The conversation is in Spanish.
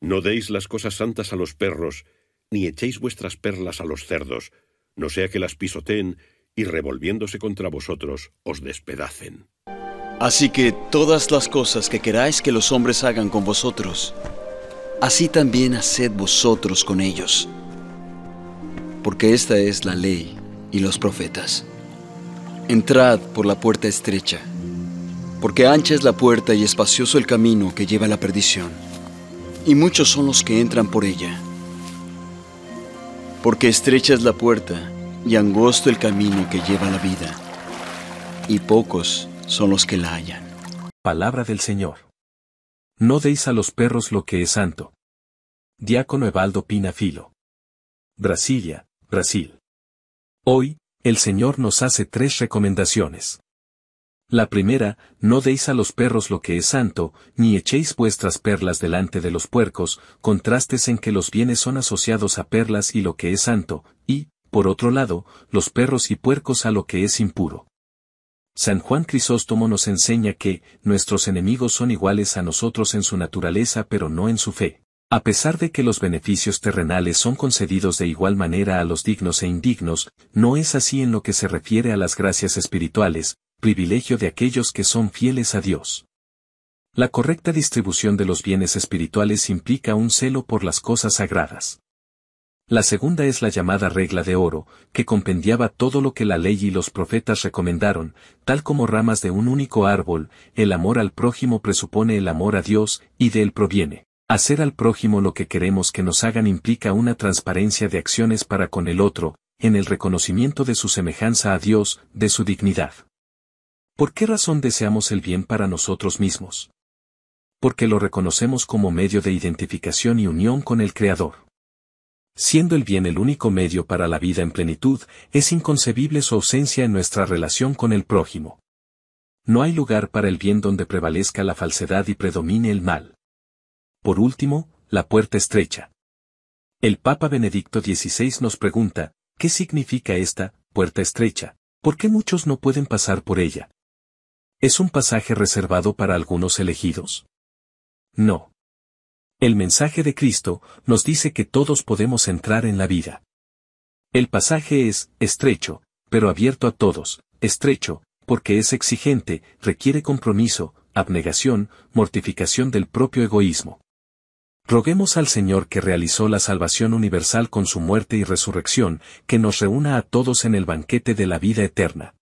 No deis las cosas santas a los perros, ni echéis vuestras perlas a los cerdos, no sea que las pisoteen y revolviéndose contra vosotros os despedacen. Así que todas las cosas que queráis que los hombres hagan con vosotros, así también haced vosotros con ellos, porque esta es la ley y los profetas. Entrad por la puerta estrecha, porque ancha es la puerta y espacioso el camino que lleva a la perdición y muchos son los que entran por ella. Porque estrecha es la puerta y angosto el camino que lleva la vida, y pocos son los que la hallan. Palabra del Señor. No deis a los perros lo que es santo. Diácono Evaldo Pinafilo. Brasilia, Brasil. Hoy, el Señor nos hace tres recomendaciones. La primera, no deis a los perros lo que es santo, ni echéis vuestras perlas delante de los puercos, contrastes en que los bienes son asociados a perlas y lo que es santo, y, por otro lado, los perros y puercos a lo que es impuro. San Juan Crisóstomo nos enseña que, nuestros enemigos son iguales a nosotros en su naturaleza pero no en su fe. A pesar de que los beneficios terrenales son concedidos de igual manera a los dignos e indignos, no es así en lo que se refiere a las gracias espirituales, privilegio de aquellos que son fieles a Dios. La correcta distribución de los bienes espirituales implica un celo por las cosas sagradas. La segunda es la llamada regla de oro, que compendiaba todo lo que la ley y los profetas recomendaron, tal como ramas de un único árbol, el amor al prójimo presupone el amor a Dios, y de él proviene. Hacer al prójimo lo que queremos que nos hagan implica una transparencia de acciones para con el otro, en el reconocimiento de su semejanza a Dios, de su dignidad. ¿Por qué razón deseamos el bien para nosotros mismos? Porque lo reconocemos como medio de identificación y unión con el Creador. Siendo el bien el único medio para la vida en plenitud, es inconcebible su ausencia en nuestra relación con el prójimo. No hay lugar para el bien donde prevalezca la falsedad y predomine el mal. Por último, la puerta estrecha. El Papa Benedicto XVI nos pregunta, ¿qué significa esta puerta estrecha? ¿Por qué muchos no pueden pasar por ella? ¿Es un pasaje reservado para algunos elegidos? No. El mensaje de Cristo nos dice que todos podemos entrar en la vida. El pasaje es estrecho, pero abierto a todos, estrecho, porque es exigente, requiere compromiso, abnegación, mortificación del propio egoísmo. Roguemos al Señor que realizó la salvación universal con su muerte y resurrección, que nos reúna a todos en el banquete de la vida eterna.